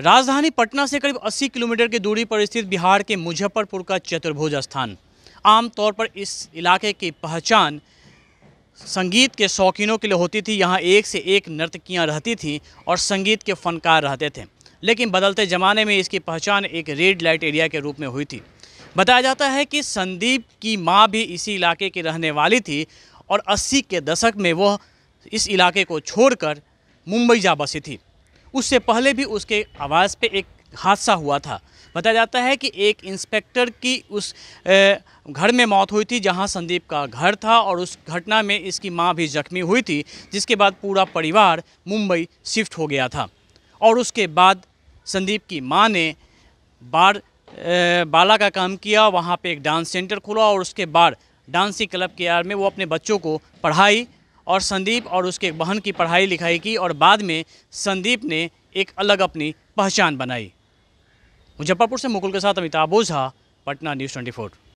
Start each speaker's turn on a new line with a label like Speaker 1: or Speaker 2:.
Speaker 1: राजधानी पटना से करीब 80 किलोमीटर की दूरी पर स्थित बिहार के मुजफ्फरपुर का चतुर्भुज स्थान आमतौर पर इस इलाके की पहचान संगीत के शौकीनों के लिए होती थी यहाँ एक से एक नर्तकियाँ रहती थीं और संगीत के फनकार रहते थे लेकिन बदलते ज़माने में इसकी पहचान एक रेड लाइट एरिया के रूप में हुई थी बताया जाता है कि संदीप की माँ भी इसी इलाके की रहने वाली थी और अस्सी के दशक में वह इस इलाके को छोड़कर मुंबई जा बसी थी उससे पहले भी उसके आवाज़ पे एक हादसा हुआ था बताया जाता है कि एक इंस्पेक्टर की उस घर में मौत हुई थी जहां संदीप का घर था और उस घटना में इसकी मां भी जख्मी हुई थी जिसके बाद पूरा परिवार मुंबई शिफ्ट हो गया था और उसके बाद संदीप की मां ने बार बाला का काम किया वहाँ पे एक डांस सेंटर खोला और उसके बाद डांसी क्लब के आर में वो अपने बच्चों को पढ़ाई और संदीप और उसके बहन की पढ़ाई लिखाई की और बाद में संदीप ने एक अलग अपनी पहचान बनाई मुजफ्फरपुर से मुकुल के साथ अमिताभ ओझा पटना न्यूज़ ट्वेंटी